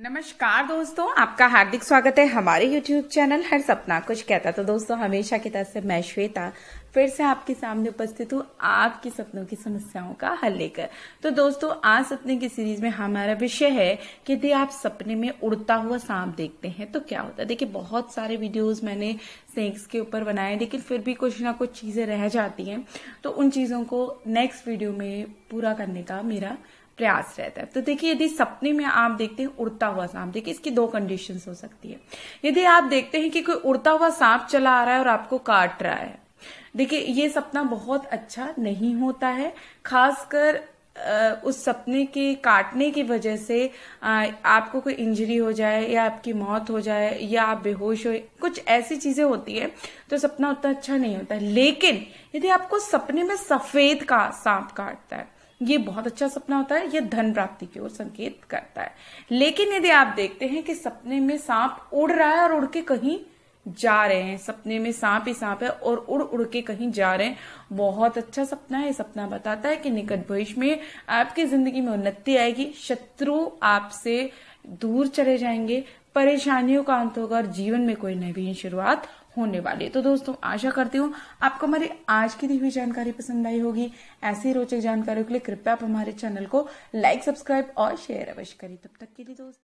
नमस्कार दोस्तों आपका हार्दिक स्वागत है हमारे YouTube चैनल हर सपना कुछ कहता तो दोस्तों हमेशा की तरह से मैं श्वेता फिर से आपके सामने उपस्थित हूँ आपकी सपनों की समस्याओं का हल लेकर तो दोस्तों आज सपने की सीरीज में हमारा विषय है कि यदि आप सपने में उड़ता हुआ सांप देखते हैं तो क्या होता है देखिए बहुत सारे वीडियोस मैंने स्नेक्स के ऊपर बनाए लेकिन फिर भी कुछ ना कुछ चीजें रह जाती हैं तो उन चीजों को नेक्स्ट वीडियो में पूरा करने का मेरा प्रयास रहता है तो देखिए यदि सपने में आप देखते हैं उड़ता हुआ सांप देखिए इसकी दो कंडीशन हो सकती है यदि आप देखते हैं कि कोई उड़ता हुआ सांप चला आ रहा है और आपको काट रहा है देखिए ये सपना बहुत अच्छा नहीं होता है खासकर उस सपने के काटने की वजह से आपको कोई इंजरी हो जाए या आपकी मौत हो जाए या आप बेहोश हो कुछ ऐसी चीजें होती है तो सपना उतना अच्छा नहीं होता है लेकिन यदि आपको सपने में सफेद का सांप काटता है ये बहुत अच्छा सपना होता है यह धन प्राप्ति की ओर संकेत करता है लेकिन यदि आप देखते हैं कि सपने में सांप उड़ रहा है और उड़ के कहीं जा रहे हैं सपने में सांप ही सांप है और उड़ उड़ के कहीं जा रहे हैं बहुत अच्छा सपना है सपना बताता है कि निकट भविष्य में आपकी जिंदगी में उन्नति आएगी शत्रु आपसे दूर चले जाएंगे परेशानियों का अंत होगा और जीवन में कोई नवीन शुरुआत होने वाली है तो दोस्तों आशा करती हूँ आपको हमारी आज की दी हुई जानकारी पसंद आई होगी ऐसी रोचक जानकारियों के लिए कृपया आप हमारे चैनल को लाइक सब्सक्राइब और शेयर अवश्य करें तब तक के लिए दोस्तों